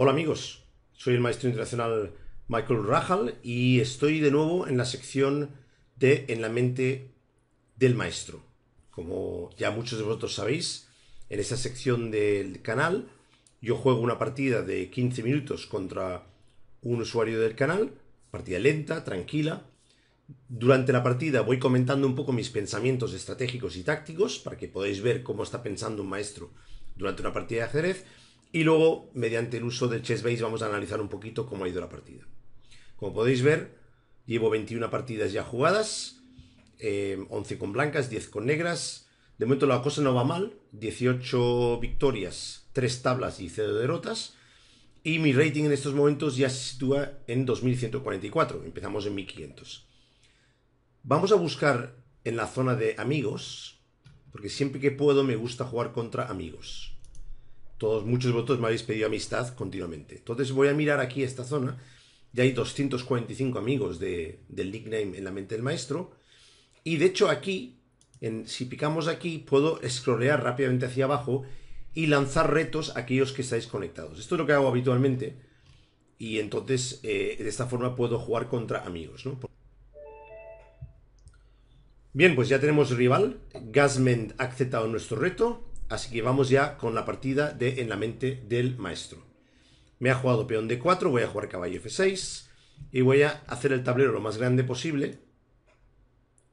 Hola amigos, soy el maestro internacional Michael Rajal y estoy de nuevo en la sección de En la mente del maestro. Como ya muchos de vosotros sabéis, en esa sección del canal yo juego una partida de 15 minutos contra un usuario del canal, partida lenta, tranquila. Durante la partida voy comentando un poco mis pensamientos estratégicos y tácticos para que podáis ver cómo está pensando un maestro durante una partida de ajedrez y luego, mediante el uso del chess base, vamos a analizar un poquito cómo ha ido la partida. Como podéis ver, llevo 21 partidas ya jugadas, 11 eh, con blancas, 10 con negras. De momento la cosa no va mal, 18 victorias, 3 tablas y 0 derrotas. Y mi rating en estos momentos ya se sitúa en 2144, empezamos en 1500. Vamos a buscar en la zona de amigos, porque siempre que puedo me gusta jugar contra amigos todos muchos votos me habéis pedido amistad continuamente. Entonces voy a mirar aquí esta zona, ya hay 245 amigos del nickname en la mente del maestro, y de hecho aquí, en, si picamos aquí, puedo scrollear rápidamente hacia abajo y lanzar retos a aquellos que estáis conectados. Esto es lo que hago habitualmente, y entonces eh, de esta forma puedo jugar contra amigos, Bien, pues ya tenemos rival. Gasment ha aceptado nuestro reto. Así que vamos ya con la partida de en la mente del maestro. Me ha jugado peón d4, voy a jugar caballo f6 y voy a hacer el tablero lo más grande posible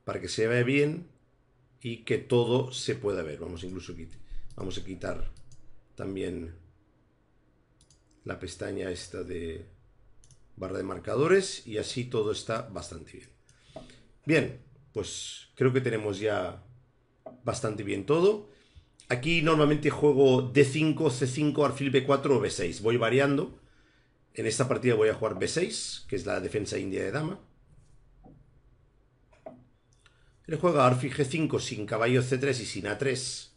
para que se vea bien y que todo se pueda ver. Vamos incluso a quitar también la pestaña esta de barra de marcadores y así todo está bastante bien. Bien, pues creo que tenemos ya bastante bien todo. Aquí normalmente juego D5, C5, alfil B4 o B6. Voy variando. En esta partida voy a jugar B6, que es la defensa india de dama. le juega alfil G5 sin caballo C3 y sin A3.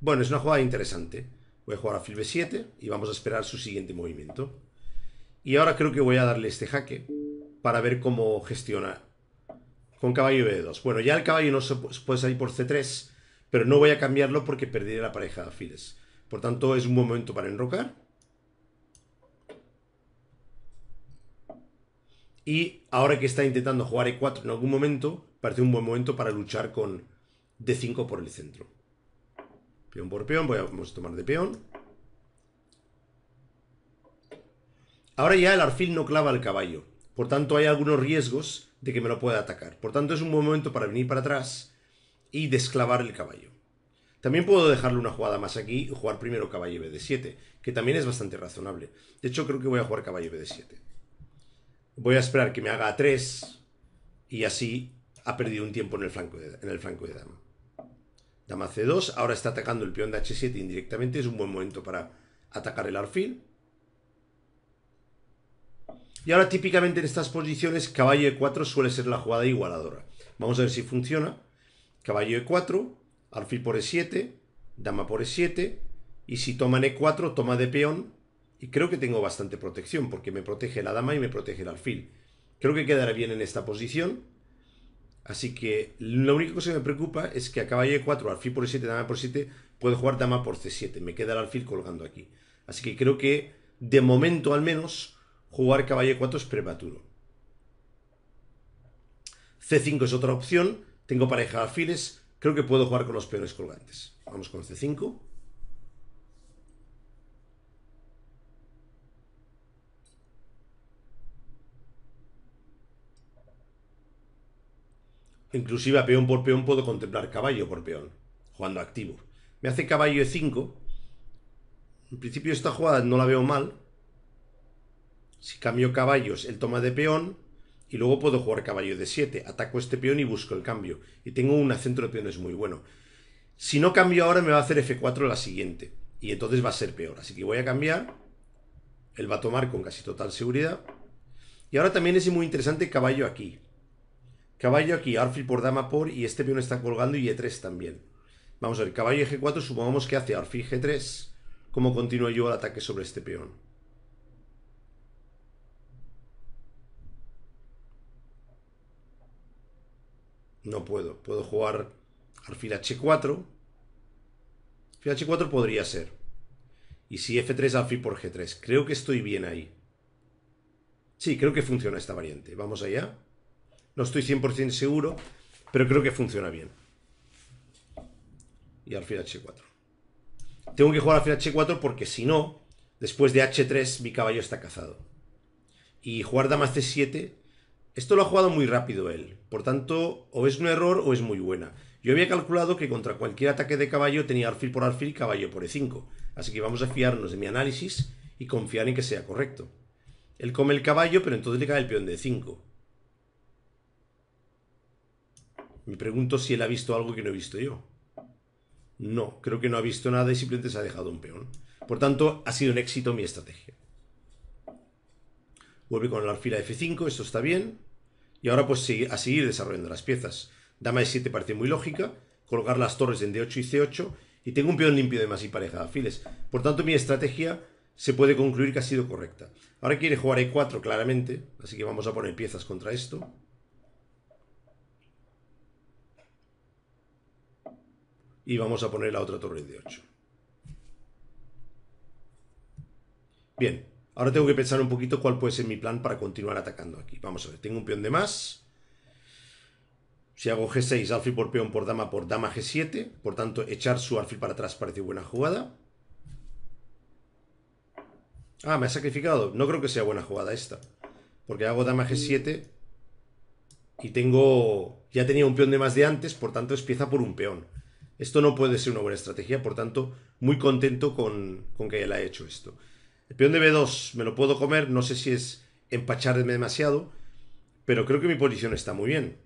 Bueno, es una jugada interesante. Voy a jugar alfil B7 y vamos a esperar su siguiente movimiento. Y ahora creo que voy a darle este jaque para ver cómo gestiona con caballo B2. Bueno, ya el caballo no se puede salir por C3 pero no voy a cambiarlo porque perderé la pareja de afiles. Por tanto, es un buen momento para enrocar. Y ahora que está intentando jugar E4 en algún momento, parece un buen momento para luchar con D5 por el centro. Peón por peón, voy vamos a tomar de peón. Ahora ya el arfil no clava el caballo. Por tanto, hay algunos riesgos de que me lo pueda atacar. Por tanto, es un buen momento para venir para atrás y desclavar el caballo. También puedo dejarle una jugada más aquí y jugar primero caballo BD7, que también es bastante razonable. De hecho, creo que voy a jugar caballo BD7. Voy a esperar que me haga a 3 y así ha perdido un tiempo en el flanco de, en el de dama. Dama C2, ahora está atacando el peón de H7 indirectamente, es un buen momento para atacar el arfil Y ahora típicamente en estas posiciones caballo E4 suele ser la jugada igualadora. Vamos a ver si funciona caballo e4, alfil por e7, dama por e7, y si toman e4, toma de peón, y creo que tengo bastante protección, porque me protege la dama y me protege el alfil. Creo que quedará bien en esta posición, así que lo único que se me preocupa es que a caballo e4, alfil por e7, dama por e7, puedo jugar dama por c7, me queda el alfil colgando aquí. Así que creo que, de momento al menos, jugar caballo e4 es prematuro. C5 es otra opción, tengo pareja de alfiles. Creo que puedo jugar con los peones colgantes. Vamos con este C5. Inclusive a peón por peón puedo contemplar caballo por peón, jugando activo. Me hace caballo E5. En principio esta jugada no la veo mal. Si cambio caballos, él toma de peón. Y luego puedo jugar caballo de 7, ataco este peón y busco el cambio. Y tengo un acento de peones muy bueno. Si no cambio ahora me va a hacer F4 la siguiente. Y entonces va a ser peor. Así que voy a cambiar. Él va a tomar con casi total seguridad. Y ahora también es muy interesante caballo aquí. Caballo aquí, alfil por dama por y este peón está colgando y E3 también. Vamos a ver, caballo G4 supongamos que hace alfil G3. ¿Cómo continúo yo el ataque sobre este peón? No puedo. Puedo jugar alfil h4. Alfil h4 podría ser. Y si f3, alfil por g3. Creo que estoy bien ahí. Sí, creo que funciona esta variante. Vamos allá. No estoy 100% seguro, pero creo que funciona bien. Y alfil h4. Tengo que jugar alfil h4 porque si no, después de h3 mi caballo está cazado. Y jugar dama c7 esto lo ha jugado muy rápido él, por tanto, o es un error o es muy buena. Yo había calculado que contra cualquier ataque de caballo tenía alfil por alfil, caballo por e5, así que vamos a fiarnos de mi análisis y confiar en que sea correcto. Él come el caballo, pero entonces le cae el peón de 5. E Me pregunto si él ha visto algo que no he visto yo. No, creo que no ha visto nada y simplemente se ha dejado un peón. Por tanto, ha sido un éxito mi estrategia. Vuelve con el alfil a f5, esto está bien. Y ahora pues a seguir desarrollando las piezas. Dama E7 parece muy lógica, Colocar las torres en D8 y C8 y tengo un peón limpio de más y pareja de afiles. Por tanto, mi estrategia se puede concluir que ha sido correcta. Ahora quiere jugar E4 claramente, así que vamos a poner piezas contra esto. Y vamos a poner la otra torre en D8. Bien, Ahora tengo que pensar un poquito cuál puede ser mi plan para continuar atacando aquí. Vamos a ver, tengo un peón de más. Si hago G6, alfil por peón por dama por dama G7. Por tanto, echar su alfil para atrás parece buena jugada. Ah, me ha sacrificado. No creo que sea buena jugada esta. Porque hago dama G7 y tengo... Ya tenía un peón de más de antes, por tanto es pieza por un peón. Esto no puede ser una buena estrategia, por tanto, muy contento con, con que haya hecho esto. El peón de B2 me lo puedo comer, no sé si es empacharme demasiado, pero creo que mi posición está muy bien.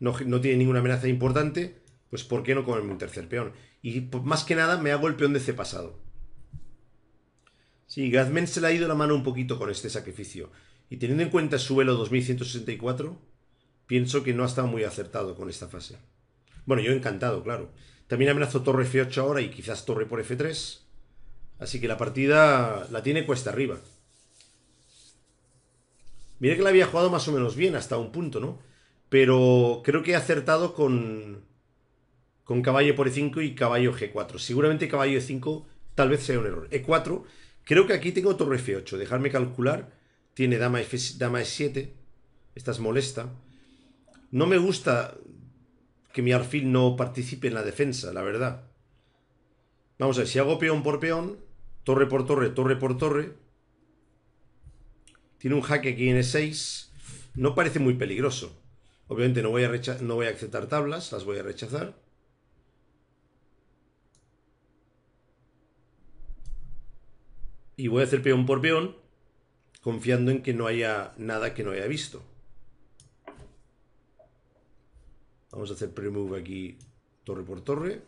No, tiene ninguna amenaza importante, pues ¿por qué no comerme un tercer peón? Y pues, más que nada me hago el peón de C pasado. Sí, Gazmen se le ha ido la mano un poquito con este sacrificio. Y teniendo en cuenta su velo 2164, pienso que no ha estado muy acertado con esta fase. Bueno, yo encantado, claro. También amenazo torre F8 ahora y quizás torre por F3. Así que la partida la tiene cuesta arriba. Mire que la había jugado más o menos bien, hasta un punto, ¿no? Pero creo que he acertado con, con caballo por e5 y caballo g4. Seguramente caballo e5 tal vez sea un error. e4, creo que aquí tengo torre f8. Dejarme calcular. Tiene dama, F, dama e7. Esta es molesta. No me gusta que mi arfil no participe en la defensa, la verdad. Vamos a ver, si hago peón por peón, Torre por torre, torre por torre. Tiene un jaque aquí en E6. No parece muy peligroso. Obviamente no voy a, no voy a aceptar tablas, las voy a rechazar. y voy a hacer peón por peón, confiando en que no haya nada que no haya visto. Vamos a hacer pre aquí, torre por torre.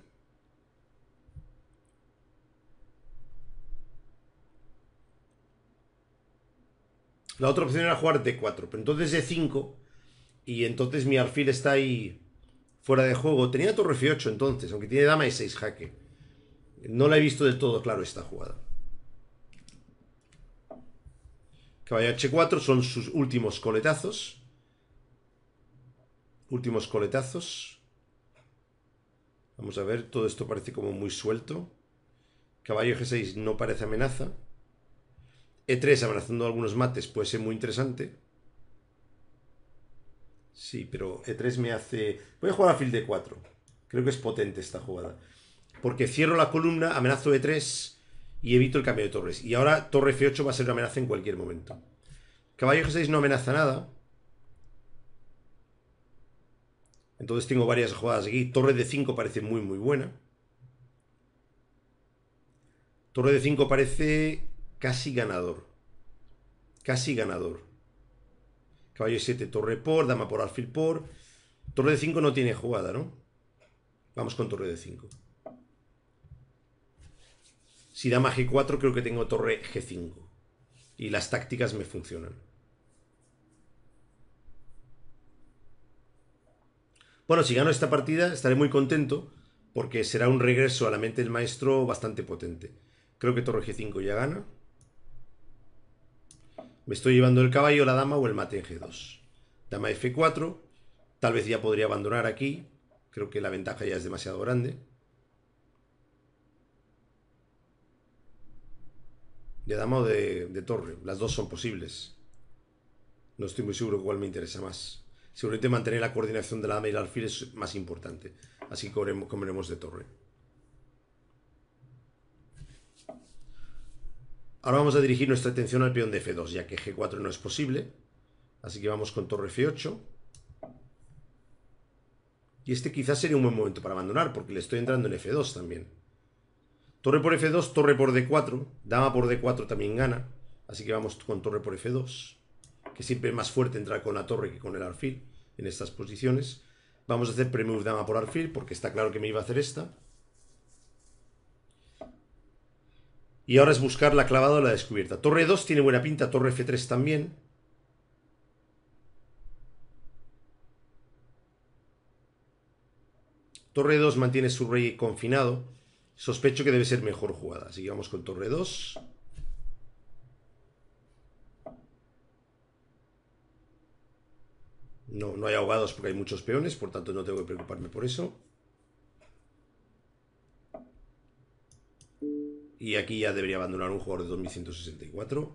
La otra opción era jugar D4, pero entonces D5 y entonces mi alfil está ahí fuera de juego. Tenía torre F8 entonces, aunque tiene dama y 6 jaque. No la he visto del todo claro esta jugada. Caballo H4 son sus últimos coletazos. Últimos coletazos. Vamos a ver, todo esto parece como muy suelto. Caballo G6 no parece amenaza. E3 abrazando algunos mates puede ser muy interesante. Sí, pero E3 me hace... Voy a jugar a field de 4. Creo que es potente esta jugada. Porque cierro la columna, amenazo E3 y evito el cambio de torres. Y ahora torre F8 va a ser una amenaza en cualquier momento. Caballo G6 no amenaza nada. Entonces tengo varias jugadas aquí. Torre de 5 parece muy, muy buena. Torre de 5 parece casi ganador. Casi ganador. Caballo 7, torre por, dama por, alfil por. Torre de 5 no tiene jugada, ¿no? Vamos con torre de 5. Si dama G4 creo que tengo torre G5. Y las tácticas me funcionan. Bueno, si gano esta partida estaré muy contento porque será un regreso a la mente del maestro bastante potente. Creo que torre G5 ya gana. Me estoy llevando el caballo, la dama o el mate en G2. Dama F4. Tal vez ya podría abandonar aquí. Creo que la ventaja ya es demasiado grande. De dama o de, torre. Las dos son posibles. No estoy muy seguro cuál me interesa más. Seguramente mantener la coordinación de la dama y el alfil es más importante. Así que comeremos de torre. Ahora vamos a dirigir nuestra atención al peón de F2, ya que G4 no es posible. Así que vamos con torre F8. Y este quizás sería un buen momento para abandonar, porque le estoy entrando en F2 también. Torre por F2, torre por D4. Dama por D4 también gana. Así que vamos con torre por F2. Que siempre es más fuerte entrar con la torre que con el alfil en estas posiciones. Vamos a hacer premove dama por alfil, porque está claro que me iba a hacer esta. Y ahora es buscar la clavada o la descubierta. Torre 2 tiene buena pinta, torre F3 también. Torre 2 mantiene su rey confinado. Sospecho que debe ser mejor jugada. Así que vamos con torre 2. No, no hay ahogados porque hay muchos peones, por tanto no tengo que preocuparme por eso. Y aquí ya debería abandonar un jugador de 2164.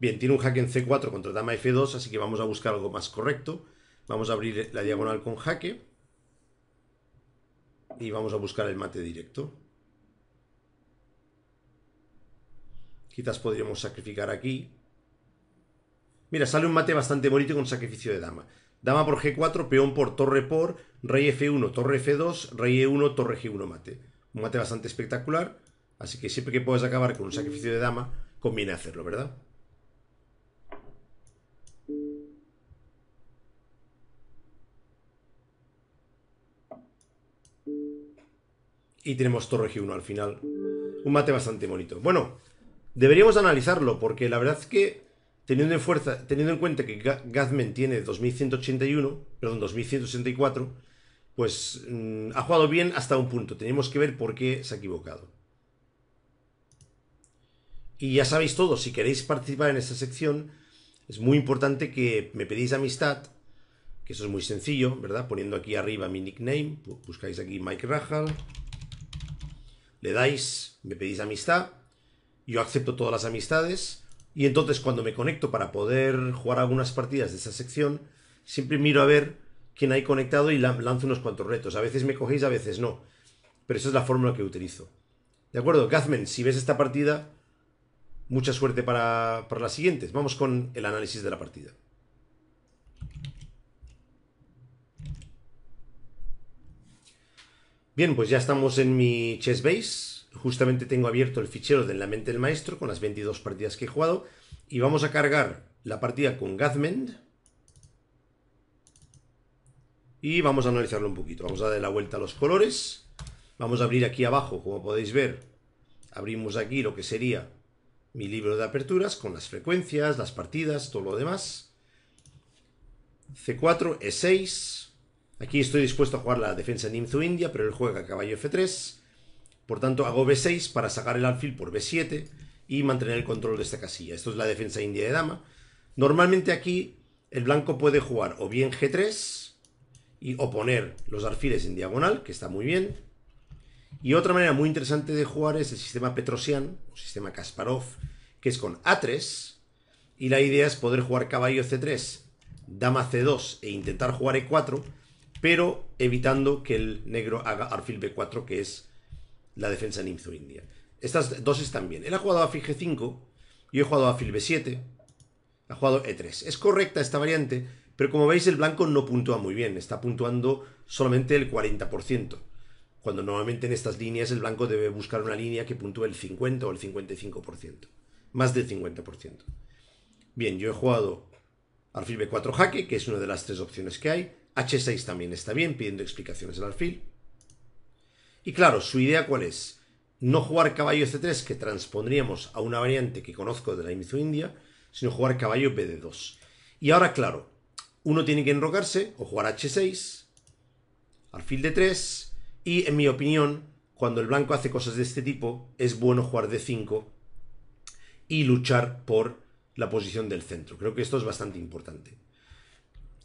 Bien, tiene un jaque en C4 contra dama F2, así que vamos a buscar algo más correcto. Vamos a abrir la diagonal con jaque. Y vamos a buscar el mate directo. Quizás podríamos sacrificar aquí. Mira, sale un mate bastante bonito con sacrificio de dama. Dama por G4, peón por torre por, rey F1, torre F2, rey E1, torre G1 mate. Un mate bastante espectacular. Así que siempre que puedas acabar con un sacrificio de dama, conviene hacerlo, ¿verdad? Y tenemos torre G1 al final. Un mate bastante bonito. Bueno, deberíamos analizarlo porque la verdad es que teniendo en, fuerza, teniendo en cuenta que Gazmen tiene 2181, perdón, 2164, pues mm, ha jugado bien hasta un punto. Tenemos que ver por qué se ha equivocado. Y ya sabéis todo si queréis participar en esta sección, es muy importante que me pedís amistad, que eso es muy sencillo, ¿verdad? Poniendo aquí arriba mi nickname, buscáis aquí Mike Rajal, le dais, me pedís amistad, yo acepto todas las amistades, y entonces cuando me conecto para poder jugar algunas partidas de esa sección, siempre miro a ver quién hay conectado y lanzo unos cuantos retos. A veces me cogéis, a veces no. Pero esa es la fórmula que utilizo. ¿De acuerdo? Gazmen, si ves esta partida, Mucha suerte para, las siguientes. Vamos con el análisis de la partida. Bien, pues ya estamos en mi chess base. Justamente tengo abierto el fichero de la mente del maestro con las 22 partidas que he jugado. Y vamos a cargar la partida con Gazmend. Y vamos a analizarlo un poquito. Vamos a darle la vuelta a los colores. Vamos a abrir aquí abajo, como podéis ver. Abrimos aquí lo que sería mi libro de aperturas con las frecuencias, las partidas, todo lo demás. C4, E6. Aquí estoy dispuesto a jugar la defensa Nimzu India, pero él juega caballo F3. Por tanto, hago B6 para sacar el alfil por B7 y mantener el control de esta casilla. Esto es la defensa india de dama. Normalmente aquí el blanco puede jugar o bien G3 y oponer los alfiles en diagonal, que está muy bien, y otra manera muy interesante de jugar es el sistema Petrosian, o sistema Kasparov, que es con A3, y la idea es poder jugar caballo C3, dama C2 e intentar jugar E4, pero evitando que el negro haga alfil B4, que es la defensa nimzo-india. Estas dos están bien. Él ha jugado a G5, yo he jugado afil B7, ha jugado E3. Es correcta esta variante, pero como veis el blanco no puntúa muy bien, está puntuando solamente el 40% cuando normalmente en estas líneas el blanco debe buscar una línea que puntúe el 50 o el 55%, más del 50%. Bien, yo he jugado alfil b4 jaque, que es una de las tres opciones que hay, h6 también está bien, pidiendo explicaciones al alfil. Y claro, su idea cuál es? No jugar caballo c3, que transpondríamos a una variante que conozco de la india, sino jugar caballo bd2. Y ahora, claro, uno tiene que enrocarse o jugar h6, alfil d3, y en mi opinión, cuando el blanco hace cosas de este tipo, es bueno jugar d 5 y luchar por la posición del centro. Creo que esto es bastante importante.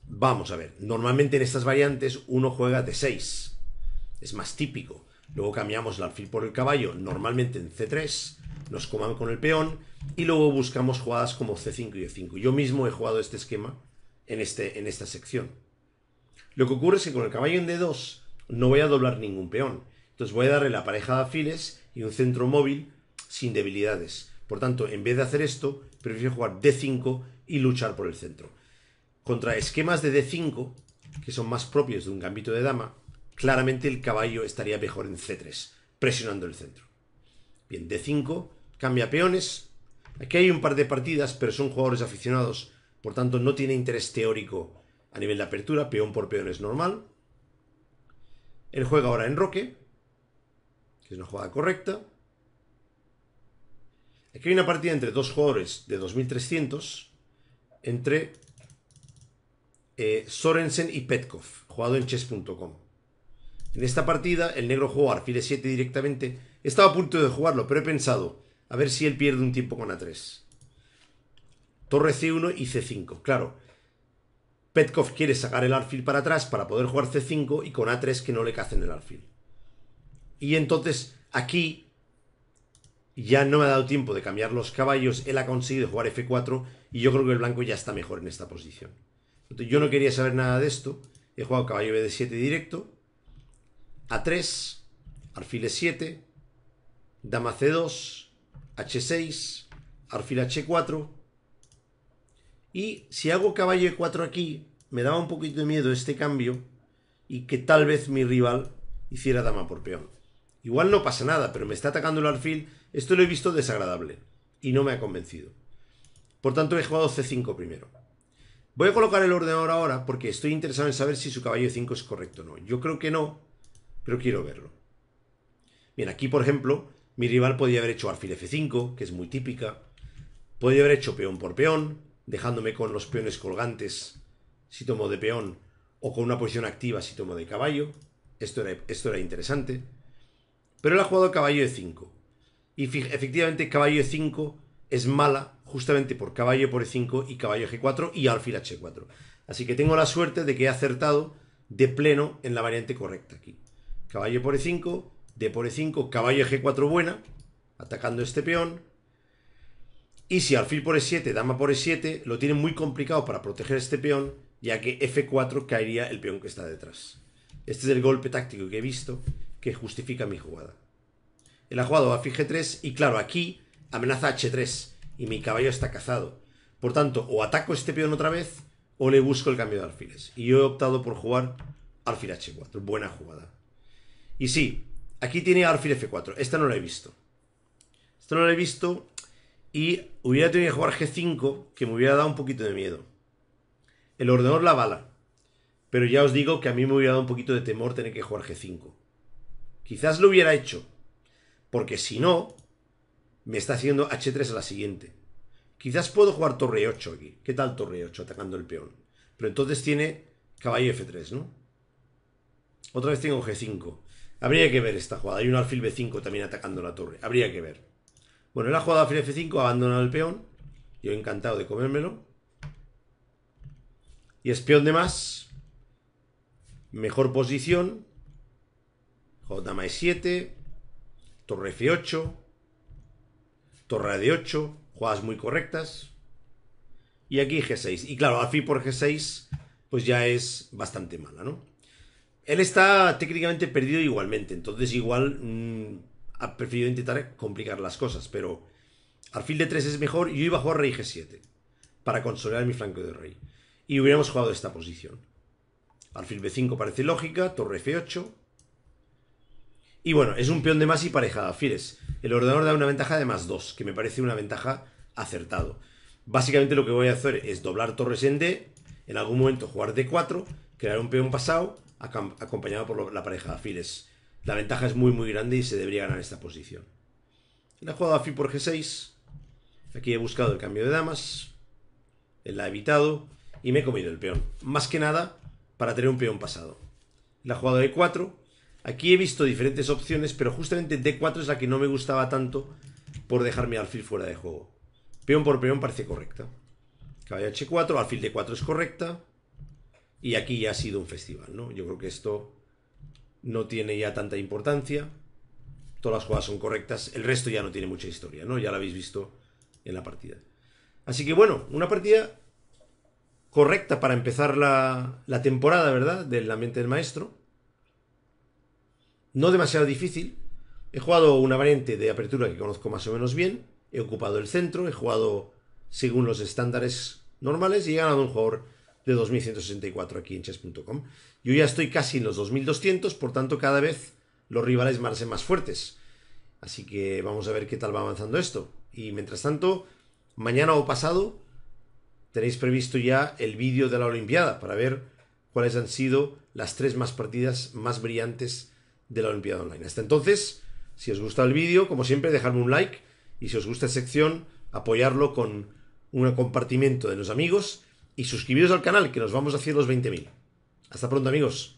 Vamos a ver, normalmente en estas variantes uno juega d 6. Es más típico. Luego cambiamos el alfil por el caballo, normalmente en C3, nos coman con el peón, y luego buscamos jugadas como C5 y E5. Yo mismo he jugado este esquema en, este, en esta sección. Lo que ocurre es que con el caballo en D2 no voy a doblar ningún peón. Entonces voy a darle la pareja de afiles y un centro móvil sin debilidades. Por tanto, en vez de hacer esto, prefiero jugar D5 y luchar por el centro. Contra esquemas de D5, que son más propios de un gambito de dama, claramente el caballo estaría mejor en C3, presionando el centro. Bien, D5, cambia peones. Aquí hay un par de partidas, pero son jugadores aficionados, por tanto no tiene interés teórico a nivel de apertura, peón por peón es normal. Él juega ahora en Roque, que es una jugada correcta. Aquí hay una partida entre dos jugadores de 2300, entre eh, Sorensen y Petkov, jugado en chess.com. En esta partida, el negro jugó alfil 7 directamente. Estaba a punto de jugarlo, pero he pensado, a ver si él pierde un tiempo con A3. Torre C1 y C5. Claro, Petkov quiere sacar el alfil para atrás para poder jugar C5 y con A3 que no le cacen el alfil. Y entonces aquí ya no me ha dado tiempo de cambiar los caballos, él ha conseguido jugar F4 y yo creo que el blanco ya está mejor en esta posición. yo no quería saber nada de esto, he jugado caballo BD7 directo, A3, alfil E7, dama C2, H6, alfil H4, y si hago caballo e4 aquí, me daba un poquito de miedo este cambio y que tal vez mi rival hiciera dama por peón. Igual no pasa nada, pero me está atacando el alfil. Esto lo he visto desagradable y no me ha convencido. Por tanto, he jugado c5 primero. Voy a colocar el ordenador ahora porque estoy interesado en saber si su caballo e 5 es correcto o no. Yo creo que no, pero quiero verlo. Bien, aquí por ejemplo, mi rival podía haber hecho alfil f5, que es muy típica. Podría haber hecho peón por peón dejándome con los peones colgantes si tomo de peón o con una posición activa si tomo de caballo. Esto era, esto era interesante. Pero él ha jugado caballo de 5. Y efectivamente caballo de 5 es mala justamente por caballo por E5 y caballo G4 y alfil H4. Así que tengo la suerte de que he acertado de pleno en la variante correcta aquí. Caballo por E5, D por E5, caballo G4 buena, atacando este peón, y si alfil por e7, dama por e7, lo tiene muy complicado para proteger este peón, ya que f4 caería el peón que está detrás. Este es el golpe táctico que he visto que justifica mi jugada. Él ha jugado a g3 y claro, aquí amenaza h3 y mi caballo está cazado. Por tanto, o ataco este peón otra vez o le busco el cambio de alfiles. Y yo he optado por jugar alfil h4. Buena jugada. Y sí, aquí tiene alfil f4. Esta no la he visto. Esta no la he visto y hubiera tenido que jugar G5, que me hubiera dado un poquito de miedo. El ordenador la bala. Pero ya os digo que a mí me hubiera dado un poquito de temor tener que jugar G5. Quizás lo hubiera hecho. Porque si no, me está haciendo H3 a la siguiente. Quizás puedo jugar torre 8 aquí. ¿Qué tal torre 8 atacando el peón? Pero entonces tiene caballo F3, ¿no? Otra vez tengo G5. Habría que ver esta jugada. Hay un alfil B5 también atacando la torre. Habría que ver. Bueno, él ha jugado a F5, ha abandonado el peón. Yo he encantado de comérmelo. Y es peón de más. Mejor posición. J 7 Torre F8. Torre D8. Jugadas muy correctas. Y aquí G6. Y claro, alfil por G6 pues ya es bastante mala, ¿no? Él está técnicamente perdido igualmente, entonces igual mm, ha preferido intentar complicar las cosas, pero alfil de 3 es mejor. Yo iba a jugar rey g7 para consolidar mi flanco de rey. Y hubiéramos jugado esta posición. Alfil b5 parece lógica, torre f8. Y bueno, es un peón de más y pareja de alfiles. El ordenador da una ventaja de más 2, que me parece una ventaja acertado. Básicamente lo que voy a hacer es doblar torres en D, en algún momento jugar D4, crear un peón pasado, acompañado por la pareja de alfiles la ventaja es muy muy grande y se debería ganar esta posición. La jugada Fi por G6. Aquí he buscado el cambio de damas. La ha evitado. Y me he comido el peón. Más que nada para tener un peón pasado. La jugada de 4 Aquí he visto diferentes opciones, pero justamente D4 es la que no me gustaba tanto por dejarme alfil fuera de juego. Peón por peón parece correcta. Caballo H4, alfil D4 es correcta. Y aquí ya ha sido un festival, ¿no? Yo creo que esto no tiene ya tanta importancia. Todas las jugadas son correctas. El resto ya no tiene mucha historia, ¿no? Ya lo habéis visto en la partida. Así que bueno, una partida correcta para empezar la, la temporada, ¿verdad? Del ambiente del maestro. No demasiado difícil. He jugado una variante de apertura que conozco más o menos bien. He ocupado el centro, he jugado según los estándares normales y he ganado un jugador de 2164 aquí en chess.com. Yo ya estoy casi en los 2200, por tanto cada vez los rivales van más fuertes. Así que vamos a ver qué tal va avanzando esto. Y mientras tanto, mañana o pasado tenéis previsto ya el vídeo de la Olimpiada para ver cuáles han sido las tres más partidas más brillantes de la Olimpiada Online. Hasta entonces, si os gusta el vídeo, como siempre, dejadme un like y si os gusta esta sección, apoyarlo con un compartimiento de los amigos y suscribiros al canal que nos vamos a hacer los 20.000. Hasta pronto amigos.